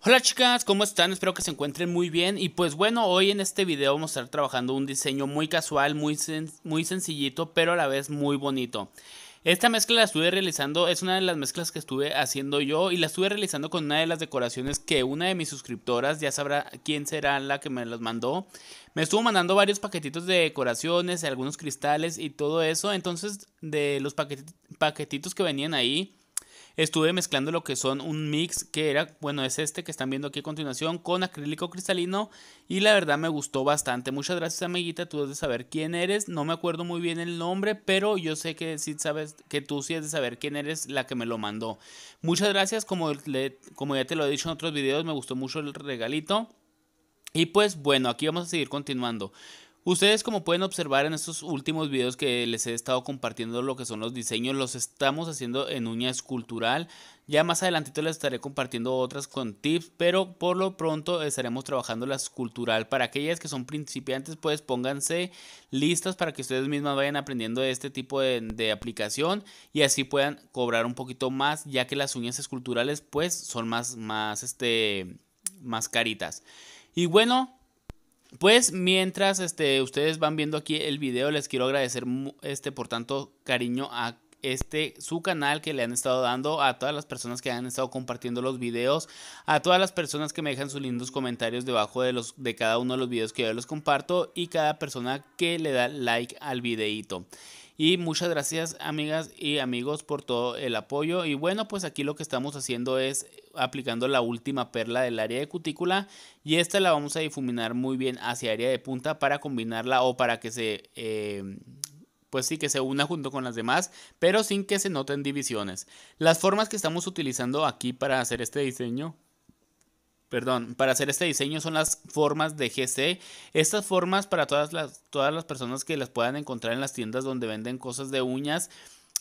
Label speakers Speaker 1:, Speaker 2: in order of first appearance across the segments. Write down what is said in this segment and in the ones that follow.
Speaker 1: Hola chicas, ¿cómo están? Espero que se encuentren muy bien y pues bueno, hoy en este video vamos a estar trabajando un diseño muy casual, muy, muy sencillito, pero a la vez muy bonito. Esta mezcla la estuve realizando, es una de las mezclas que estuve haciendo yo y la estuve realizando con una de las decoraciones que una de mis suscriptoras, ya sabrá quién será la que me las mandó, me estuvo mandando varios paquetitos de decoraciones, algunos cristales y todo eso. Entonces, de los paquetitos que venían ahí, estuve mezclando lo que son un mix que era, bueno, es este que están viendo aquí a continuación con acrílico cristalino y la verdad me gustó bastante. Muchas gracias amiguita, tú de saber quién eres, no me acuerdo muy bien el nombre, pero yo sé que sabes, que tú sí has de saber quién eres la que me lo mandó. Muchas gracias, como, como ya te lo he dicho en otros videos, me gustó mucho el regalito. Y pues bueno, aquí vamos a seguir continuando. Ustedes como pueden observar en estos últimos videos que les he estado compartiendo lo que son los diseños, los estamos haciendo en uña escultural. Ya más adelantito les estaré compartiendo otras con tips, pero por lo pronto estaremos trabajando la escultural. Para aquellas que son principiantes, pues pónganse listas para que ustedes mismas vayan aprendiendo este tipo de, aplicación y así puedan cobrar un poquito más, ya que las uñas esculturales pues son más, más, este, más caritas. Y bueno, pues mientras este, ustedes van viendo aquí el video, les quiero agradecer este, por tanto cariño a este su canal que le han estado dando a todas las personas que han estado compartiendo los videos a todas las personas que me dejan sus lindos comentarios debajo de los de cada uno de los videos que yo les comparto y cada persona que le da like al videito y muchas gracias amigas y amigos por todo el apoyo y bueno pues aquí lo que estamos haciendo es aplicando la última perla del área de cutícula y esta la vamos a difuminar muy bien hacia área de punta para combinarla o para que se... Eh, pues sí que se una junto con las demás, pero sin que se noten divisiones. Las formas que estamos utilizando aquí para hacer este diseño perdón, para hacer este diseño son las formas de GC. Estas formas para todas las, todas las personas que las puedan encontrar en las tiendas donde venden cosas de uñas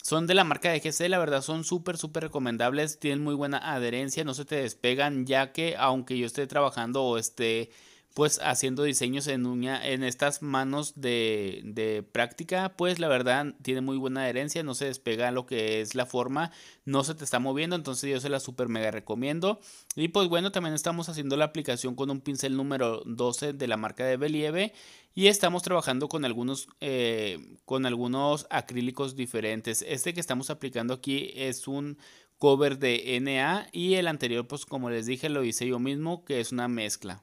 Speaker 1: son de la marca de GC, la verdad son súper, súper recomendables, tienen muy buena adherencia, no se te despegan ya que aunque yo esté trabajando o esté pues haciendo diseños en uña, en estas manos de, práctica, pues la verdad tiene muy buena adherencia, no se despega lo que es la forma, no se te está moviendo, entonces yo se la super mega recomiendo. Y pues bueno, también estamos haciendo la aplicación con un pincel número 12 de la marca de Believe y estamos trabajando con algunos, eh, con algunos acrílicos diferentes. Este que estamos aplicando aquí es un cover de NA y el anterior pues como les dije lo hice yo mismo que es una mezcla.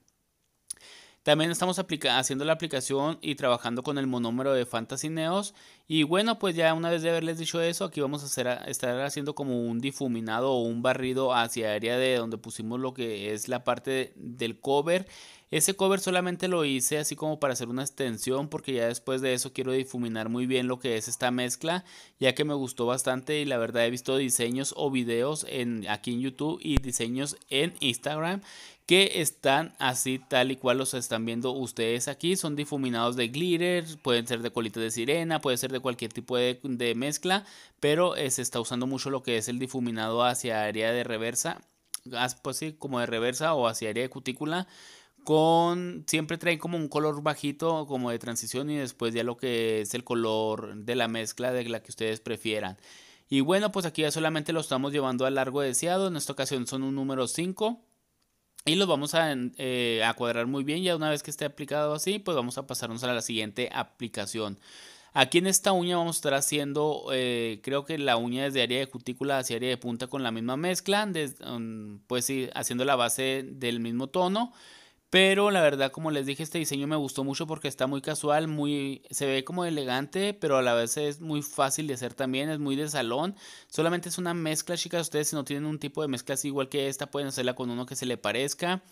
Speaker 1: También estamos haciendo la aplicación y trabajando con el monómero de Fantasy Neos. Y bueno, pues ya una vez de haberles dicho eso, aquí vamos a, estar haciendo como un difuminado o un barrido hacia el área de donde pusimos lo que es la parte del cover ese cover solamente lo hice así como para hacer una extensión porque ya después de eso quiero difuminar muy bien lo que es esta mezcla ya que me gustó bastante y la verdad he visto diseños o videos aquí en YouTube y diseños en Instagram que están así tal y cual los están viendo ustedes aquí. Son difuminados de glitter, pueden ser de colita de sirena, puede ser de cualquier tipo de, mezcla, pero eh, se está usando mucho lo que es el difuminado hacia área de reversa, pues como de reversa o hacia área de cutícula con siempre traen como un color bajito como de transición y después ya lo que es el color de la mezcla de la que ustedes prefieran y bueno pues aquí ya solamente lo estamos llevando al largo deseado en esta ocasión son un número 5 y los vamos eh, a, cuadrar muy bien ya una vez que esté aplicado así pues vamos a pasarnos a la siguiente aplicación Aquí en esta uña vamos a estar haciendo, eh, creo que la uña desde área de cutícula hacia área de punta con la misma mezcla, mm, pues sí, haciendo la base del mismo tono. Pero la verdad, como les dije, este diseño me gustó mucho porque está muy casual, muy se ve como elegante, pero a la vez es muy fácil de hacer también, es muy de salón. Solamente es una mezcla, chicas, ustedes si no tienen un tipo de mezcla así igual que esta, pueden hacerla con uno que se le parezca.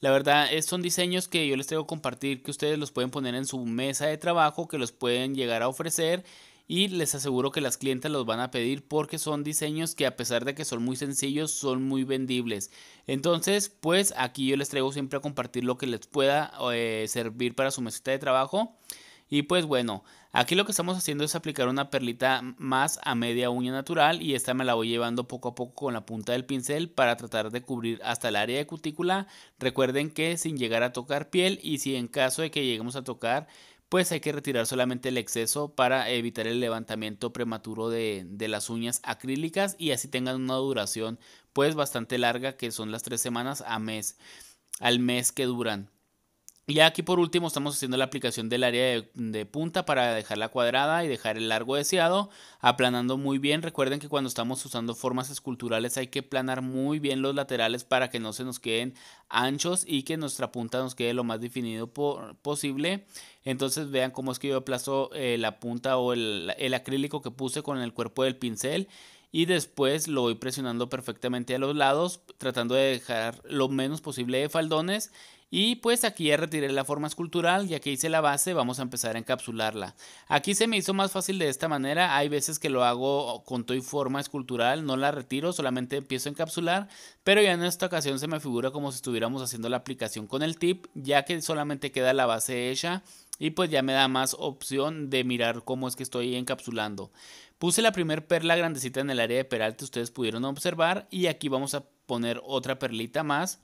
Speaker 1: La verdad, son diseños que yo les tengo que compartir, que ustedes los pueden poner en su mesa de trabajo, que los pueden llegar a ofrecer y les aseguro que las clientes los van a pedir porque son diseños que a pesar de que son muy sencillos son muy vendibles. Entonces pues aquí yo les traigo siempre a compartir lo que les pueda eh, servir para su mesita de trabajo. Y pues bueno, aquí lo que estamos haciendo es aplicar una perlita más a media uña natural y esta me la voy llevando poco a poco con la punta del pincel para tratar de cubrir hasta el área de cutícula. Recuerden que sin llegar a tocar piel y si en caso de que lleguemos a tocar pues hay que retirar solamente el exceso para evitar el levantamiento prematuro de, de, las uñas acrílicas y así tengan una duración pues bastante larga que son las tres semanas a mes al mes que duran y aquí por último estamos haciendo la aplicación del área de, punta para dejarla cuadrada y dejar el largo deseado, aplanando muy bien. Recuerden que cuando estamos usando formas esculturales hay que planar muy bien los laterales para que no se nos queden anchos y que nuestra punta nos quede lo más definido posible. Entonces vean cómo es que yo aplazo eh, la punta o el, el acrílico que puse con el cuerpo del pincel y después lo voy presionando perfectamente a los lados, tratando de dejar lo menos posible de faldones y pues aquí ya retiré la forma escultural, ya que hice la base, vamos a empezar a encapsularla. Aquí se me hizo más fácil de esta manera, hay veces que lo hago con y forma escultural, no la retiro, solamente empiezo a encapsular, pero ya en esta ocasión se me figura como si estuviéramos haciendo la aplicación con el tip, ya que solamente queda la base hecha y pues ya me da más opción de mirar cómo es que estoy encapsulando. Puse la primer perla grandecita en el área de que ustedes pudieron observar, y aquí vamos a poner otra perlita más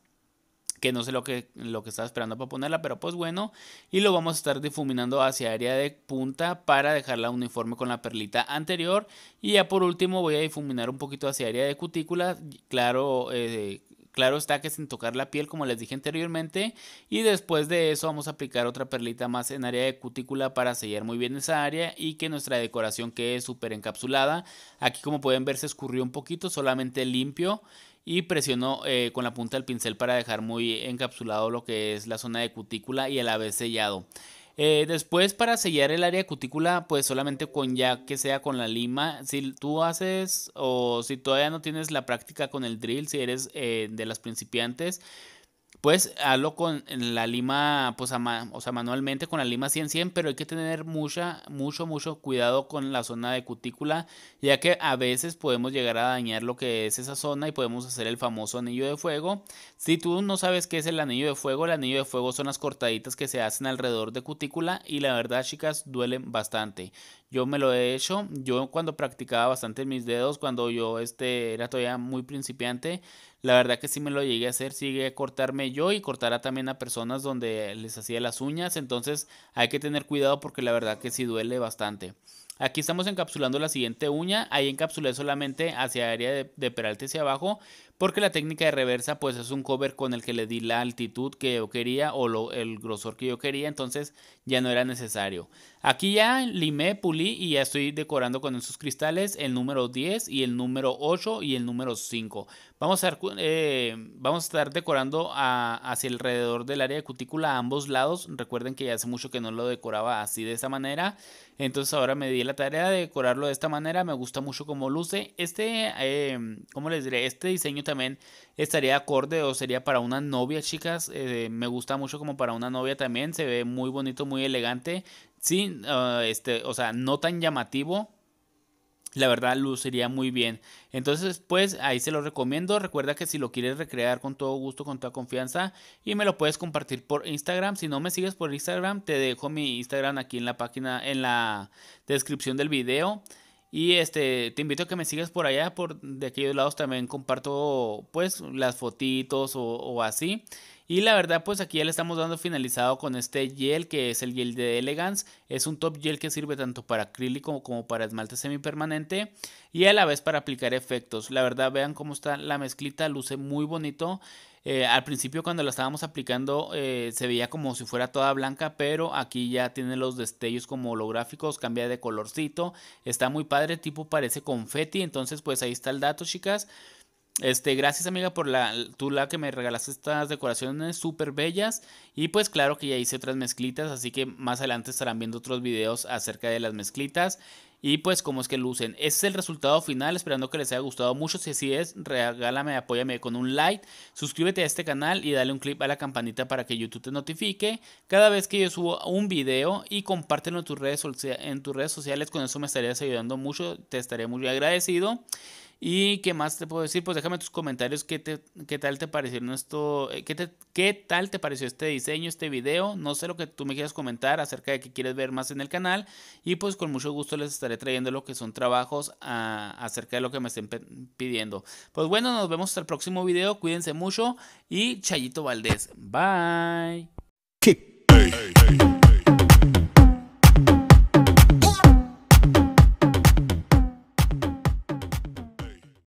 Speaker 1: que no sé lo que, lo que estaba esperando para ponerla, pero pues bueno, y lo vamos a estar difuminando hacia área de punta para dejarla uniforme con la perlita anterior y ya por último voy a difuminar un poquito hacia área de cutícula, claro, eh, Claro está que sin tocar la piel como les dije anteriormente y después de eso vamos a aplicar otra perlita más en área de cutícula para sellar muy bien esa área y que nuestra decoración quede súper encapsulada. Aquí como pueden ver se escurrió un poquito, solamente limpio y presiono eh, con la punta del pincel para dejar muy encapsulado lo que es la zona de cutícula y el la sellado. Eh, después para sellar el área de cutícula, pues solamente con ya que sea con la lima, si tú haces o si todavía no tienes la práctica con el drill, si eres eh, de las principiantes, pues hazlo con la lima, pues, o sea, manualmente con la lima 100-100, pero hay que tener mucha, mucho, mucho cuidado con la zona de cutícula, ya que a veces podemos llegar a dañar lo que es esa zona y podemos hacer el famoso anillo de fuego. Si tú no sabes qué es el anillo de fuego, el anillo de fuego son las cortaditas que se hacen alrededor de cutícula y la verdad, chicas, duelen bastante. Yo me lo he hecho, yo cuando practicaba bastante mis dedos, cuando yo este, era todavía muy principiante, la verdad que si me lo llegué a hacer, sigue a cortarme yo y cortará también a personas donde les hacía las uñas. Entonces hay que tener cuidado porque la verdad que sí duele bastante. Aquí estamos encapsulando la siguiente uña, ahí encapsulé solamente hacia área de, peralte hacia abajo, porque la técnica de reversa pues es un cover con el que le di la altitud que yo quería o el grosor que yo quería, entonces ya no era necesario. Aquí ya limé, pulí y ya estoy decorando con esos cristales el número 10 y el número 8 y el número 5. Eh, vamos a, estar decorando hacia hacia alrededor del área de cutícula a ambos lados, recuerden que ya hace mucho que no lo decoraba así de esa manera, entonces ahora me di la tarea de decorarlo de esta manera. Me gusta mucho como luce. Este, em, como les diré? Este diseño también estaría acorde o sería para una novia, chicas. Eh, me gusta mucho como para una novia también. Se ve muy bonito, muy elegante. Sí, ah, este, o sea, no tan llamativo la verdad luciría muy bien. Entonces, pues ahí se lo recomiendo. Recuerda que si lo quieres recrear con todo gusto, con toda confianza, y me lo puedes compartir por Instagram. Si no me sigues por Instagram, te dejo mi Instagram aquí en la página, en la descripción del video. Y este, te invito a que me sigas por allá, por de aquellos lados también comparto pues las fotitos o, o así. Y la verdad, pues aquí ya le estamos dando finalizado con este gel que es el gel de Elegance. Es un top gel que sirve tanto para acrílico como para esmalte semipermanente y a la vez para aplicar efectos. La verdad, vean cómo está la mezclita, luce muy bonito. Eh, al principio cuando la estábamos aplicando eh, se veía como si fuera toda blanca, pero aquí ya tiene los destellos como holográficos, cambia de colorcito, está muy padre, tipo parece confeti, entonces pues ahí está el dato chicas. Este, gracias amiga por la, tú la que me regalaste estas decoraciones súper bellas. Y pues claro que ya hice otras mezclitas, así que más adelante estarán viendo otros videos acerca de las mezclitas. Y pues cómo es que lucen. Ese es el resultado final, esperando que les haya gustado mucho. Si así es, regálame, apóyame con un like, suscríbete a este canal y dale un clip a la campanita para que YouTube te notifique cada vez que yo subo un video y compártelo en tus redes, en tus redes sociales. Con eso me estarías ayudando mucho, te estaré muy agradecido. ¿Y qué más te puedo decir? Pues déjame tus comentarios qué, qué tal eh, te qué tal te pareció este diseño, este video. No sé lo que tú me quieras comentar acerca de qué quieres ver más en el canal. Y pues con mucho gusto les estaré trayendo lo que son trabajos ah, acerca de lo que me estén pidiendo. Pues bueno, nos vemos hasta el próximo video. Cuídense mucho. Y Chayito Valdés. Bye.